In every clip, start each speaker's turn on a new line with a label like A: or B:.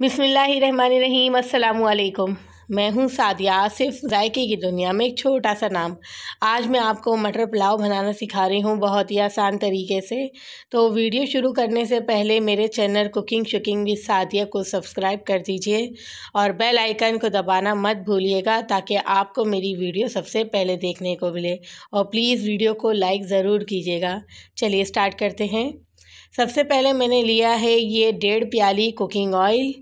A: बिसमीम् अल्लाम मैं हूं सादिया आसिफ जायके की दुनिया में एक छोटा सा नाम आज मैं आपको मटर पुलाव बनाना सिखा रही हूं बहुत ही आसान तरीके से तो वीडियो शुरू करने से पहले मेरे channel cooking shooking with Sadia को सब्सक्राइब कर दीजिए और बेल आइकन को दबाना मत भूलिएगा ताकि आपको मेरी वीडियो सबसे पहले देखने को मिले और प्लीज़ वीडियो को लाइक ज़रूर कीजिएगा चलिए स्टार्ट करते हैं सबसे पहले मैंने लिया है ये डेढ़ प्याली कुकिंग ऑयल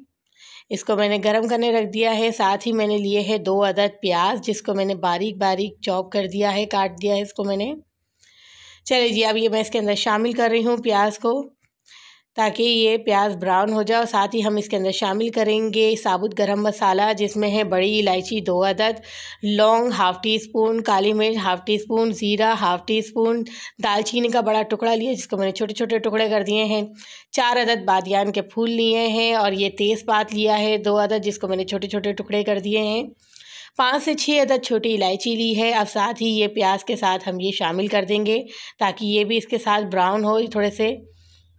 A: इसको मैंने गरम करने रख दिया है साथ ही मैंने लिए है दो अदद प्याज जिसको मैंने बारीक बारीक चॉप कर दिया है काट दिया है इसको मैंने चलिए जी अब ये मैं इसके अंदर शामिल कर रही हूँ प्याज को ताकि ये प्याज ब्राउन हो जाए और साथ ही हम इसके अंदर शामिल करेंगे साबुत गरम मसाला जिसमें है बड़ी इलायची दो अदद लौंग हाफ़ टी स्पून काली मिर्च हाफ़ टी स्पून ज़ीरा हाफ़ टी स्पून दालचीनी का बड़ा टुकड़ा लिया जिसको मैंने छोटे छोटे टुकड़े कर दिए हैं चार अदद बादियान के फूल लिए हैं और ये तेज़पात लिया है दो अदद जिसको मैंने छोटे छोटे टुकड़े कर दिए हैं पाँच से छः अदद छोटी इलायची ली है अब साथ ही ये प्याज के साथ हम ये शामिल कर देंगे ताकि ये भी इसके साथ ब्राउन हो थोड़े से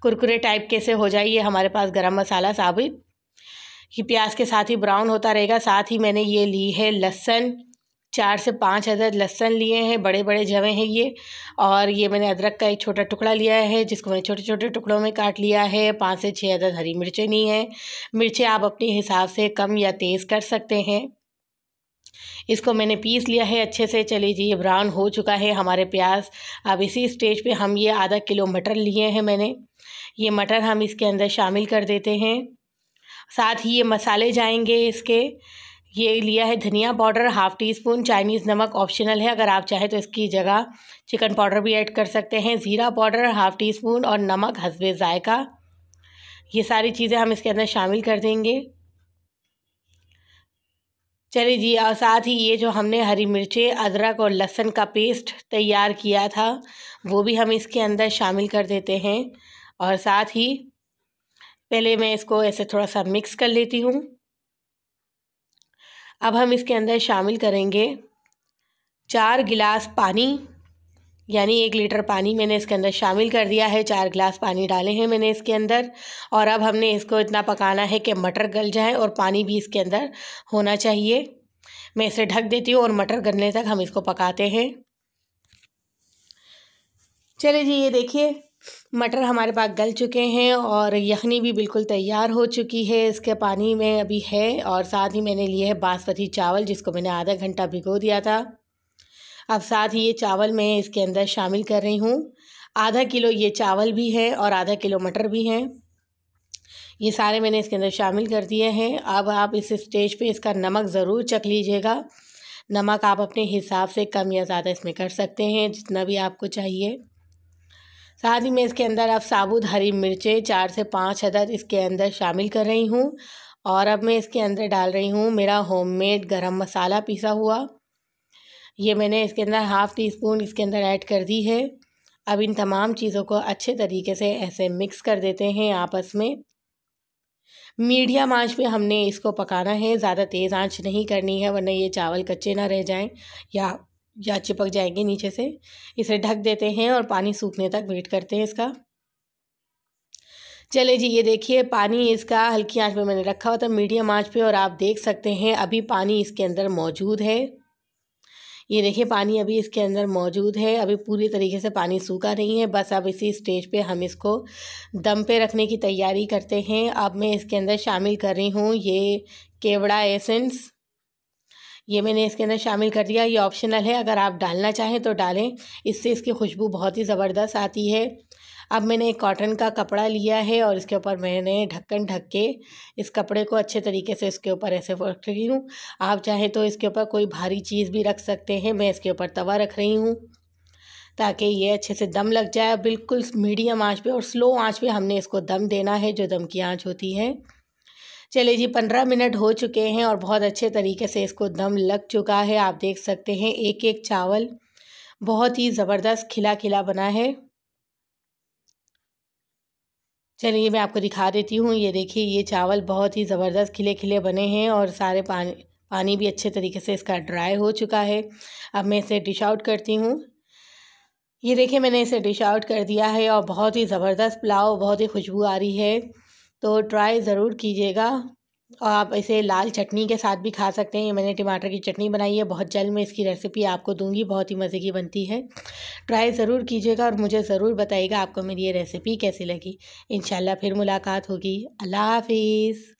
A: कुरकुरे टाइप के से हो जाए ये हमारे पास गरम मसाला साबित ही प्याज के साथ ही ब्राउन होता रहेगा साथ ही मैंने ये ली है लहसन चार से पाँच अदर लहसन लिए हैं बड़े बड़े जवे हैं ये और ये मैंने अदरक का एक छोटा टुकड़ा लिया है जिसको मैंने छोटे छोटे टुकड़ों में काट लिया है पाँच से छः अदर हरी मिर्चें ली हैं मिर्चें आप अपने हिसाब से कम या तेज़ कर सकते हैं इसको मैंने पीस लिया है अच्छे से चलिए जी ये ब्राउन हो चुका है हमारे प्याज अब इसी स्टेज पे हम ये आधा किलो मटर लिए हैं मैंने ये मटर हम इसके अंदर शामिल कर देते हैं साथ ही ये मसाले जाएंगे इसके ये लिया है धनिया powder half teaspoon Chinese नमक ऑप्शनल है अगर आप चाहें तो इसकी जगह चिकन पाउडर भी ऐड कर सकते हैं ज़ीरा पाउडर हाफ़ टी स्पून और नमक हसबे ज़ायका ये सारी चीज़ें हम इसके अंदर शामिल कर देंगे चलिए जी और साथ ही ये जो हमने हरी मिर्चें अदरक और लहसुन का पेस्ट तैयार किया था वो भी हम इसके अंदर शामिल कर देते हैं और साथ ही पहले मैं इसको ऐसे थोड़ा सा मिक्स कर लेती हूँ अब हम इसके अंदर शामिल करेंगे चार गिलास पानी यानी एक लीटर पानी मैंने इसके अंदर शामिल कर दिया है चार गिलास पानी डाले हैं मैंने इसके अंदर और अब हमने इसको इतना पकाना है कि मटर गल जाए और पानी भी इसके अंदर होना चाहिए मैं इसे ढक देती हूँ और मटर गलने तक हम इसको पकाते हैं चले जी ये देखिए मटर हमारे पास गल चुके हैं और यखनी भी बिल्कुल तैयार हो चुकी है इसके पानी में अभी है और साथ ही मैंने लिए है बासमती चावल जिसको मैंने आधा घंटा भिगो दिया था अब साथ ही ये चावल मैं इसके अंदर शामिल कर रही हूँ आधा किलो ये चावल भी है और आधा किलो मटर भी हैं ये सारे मैंने इसके अंदर शामिल कर दिए हैं अब आप इस स्टेज पे इसका नमक ज़रूर चख लीजिएगा नमक आप अपने हिसाब से कम या ज़्यादा इसमें कर सकते हैं जितना भी आपको चाहिए साथ ही मैं इसके अंदर अब साबुत हरी मिर्चें चार से पाँच अदद इसके अंदर शामिल कर रही हूँ और अब मैं इसके अंदर डाल रही हूँ मेरा होममेड गरम मसाला पिसा हुआ ये मैंने इसके अंदर हाफ़ टी स्पून इसके अंदर ऐड कर दी है अब इन तमाम चीज़ों को अच्छे तरीके से ऐसे मिक्स कर देते हैं आपस में मीडियम आंच पे हमने इसको पकाना है ज़्यादा तेज़ आंच नहीं करनी है वरना ये चावल कच्चे ना रह जाएं या या चिपक जाएंगे नीचे से इसे ढक देते हैं और पानी सूखने तक वेट करते हैं इसका चले जी ये देखिए पानी इसका हल्की आंच पे मैंने रखा हुआ था मीडियम आंच पे और आप देख सकते हैं अभी पानी इसके अंदर मौजूद है ये देखिए पानी अभी इसके अंदर मौजूद है अभी पूरी तरीके से पानी सूखा नहीं है बस अब इसी स्टेज पे हम इसको दम पे रखने की तैयारी करते हैं अब मैं इसके अंदर शामिल कर रही हूँ ये केवड़ा एसेंस ये मैंने इसके अंदर शामिल कर दिया ये ऑप्शनल है अगर आप डालना चाहें तो डालें इससे इसकी खुशबू बहुत ही ज़बरदस्त आती है अब मैंने एक कॉटन का कपड़ा लिया है और इसके ऊपर मैंने ढक्कन ढक के इस कपड़े को अच्छे तरीके से इसके ऊपर ऐसे रख रही हूँ आप चाहें तो इसके ऊपर कोई भारी चीज़ भी रख सकते हैं मैं इसके ऊपर तवा रख रही हूँ ताकि ये अच्छे से दम लग जाए बिल्कुल मीडियम आँच पर और स्लो आँच पर हमने इसको दम देना है जो दम की आँच होती है चले जी पंद्रह मिनट हो चुके हैं और बहुत अच्छे तरीके से इसको दम लग चुका है आप देख सकते हैं एक एक चावल बहुत ही ज़बरदस्त खिला खिला बना है चलिए मैं आपको दिखा देती हूँ ये देखिए ये चावल बहुत ही ज़बरदस्त खिले खिले बने हैं और सारे पानी पानी भी अच्छे तरीके से इसका ड्राई हो चुका है अब मैं इसे डिश आउट करती हूँ ये देखिए मैंने इसे डिश आउट कर दिया है और बहुत ही ज़बरदस्त पुलाव बहुत ही खुशबू आ रही है तो ट्राई ज़रूर कीजिएगा और आप इसे लाल चटनी के साथ भी खा सकते हैं ये मैंने टमाटर की चटनी बनाई है बहुत जल्द मैं इसकी रेसिपी आपको दूंगी बहुत ही मज़े की बनती है ट्राई ज़रूर कीजिएगा और मुझे ज़रूर बताइएगा आपको मेरी ये रेसिपी कैसी लगी इन फिर मुलाकात होगी अल्लाह हाफिज़